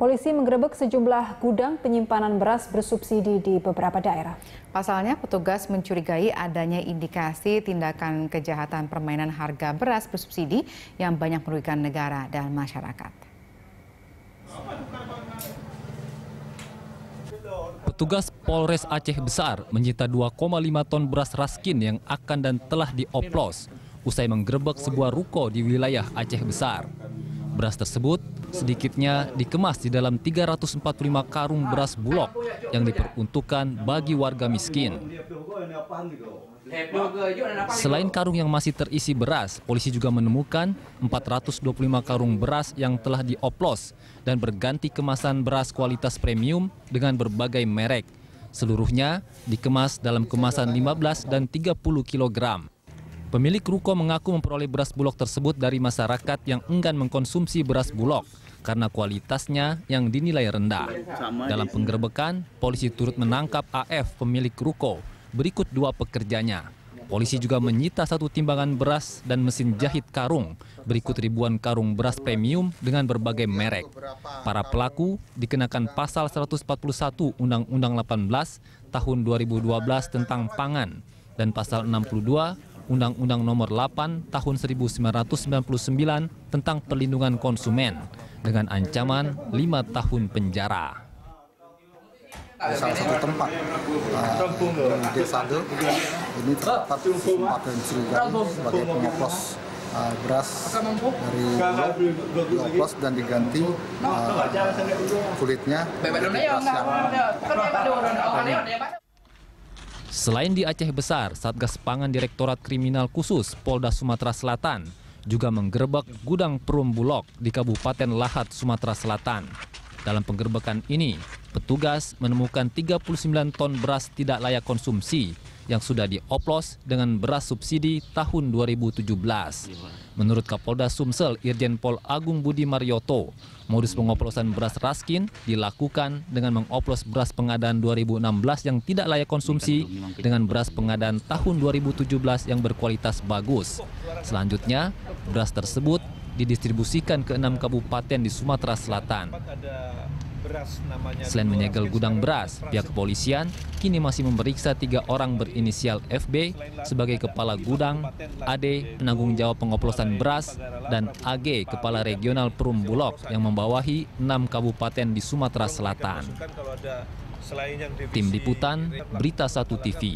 Polisi menggerebek sejumlah gudang penyimpanan beras bersubsidi di beberapa daerah. Pasalnya, petugas mencurigai adanya indikasi tindakan kejahatan permainan harga beras bersubsidi yang banyak merugikan negara dan masyarakat. Petugas Polres Aceh Besar menyita 2,5 ton beras raskin yang akan dan telah dioplos usai menggerebek sebuah ruko di wilayah Aceh Besar beras tersebut sedikitnya dikemas di dalam 345 karung beras bulog yang diperuntukkan bagi warga miskin. Selain karung yang masih terisi beras, polisi juga menemukan 425 karung beras yang telah dioplos dan berganti kemasan beras kualitas premium dengan berbagai merek. Seluruhnya dikemas dalam kemasan 15 dan 30 kilogram. Pemilik ruko mengaku memperoleh beras bulog tersebut dari masyarakat yang enggan mengkonsumsi beras bulog karena kualitasnya yang dinilai rendah. Dalam penggerbekan, polisi turut menangkap AF pemilik ruko, berikut dua pekerjanya. Polisi juga menyita satu timbangan beras dan mesin jahit karung, berikut ribuan karung beras premium dengan berbagai merek. Para pelaku dikenakan pasal 141 Undang-Undang 18 tahun 2012 tentang pangan dan pasal 62 Undang-Undang Nomor 8 Tahun 1999 tentang Perlindungan Konsumen dengan ancaman 5 tahun penjara. Di salah satu tempat uh, eh, desa Sado ini terdapat yang serigala sebagai pengoplos uh, eh, beras dari bulog dan diganti uh, kulitnya ya, beras yang kan Selain di Aceh Besar, Satgas Pangan Direktorat Kriminal Khusus Polda Sumatera Selatan juga menggerbek gudang Perum Bulog di Kabupaten Lahat, Sumatera Selatan. Dalam penggerbekan ini, petugas menemukan 39 ton beras tidak layak konsumsi yang sudah dioplos dengan beras subsidi tahun 2017. Menurut Kapolda Sumsel Irjen Pol Agung Budi Marioto, modus pengoplosan beras Raskin dilakukan dengan mengoplos beras pengadaan 2016 yang tidak layak konsumsi dengan beras pengadaan tahun 2017 yang berkualitas bagus. Selanjutnya, beras tersebut didistribusikan ke enam kabupaten di Sumatera Selatan. Selain menyegel gudang beras, pihak kepolisian kini masih memeriksa tiga orang berinisial FB sebagai kepala gudang, AD penanggung jawab pengoplosan beras, dan AG kepala regional perum bulog yang membawahi enam kabupaten di Sumatera Selatan. Tim Liputan, Berita 1 TV.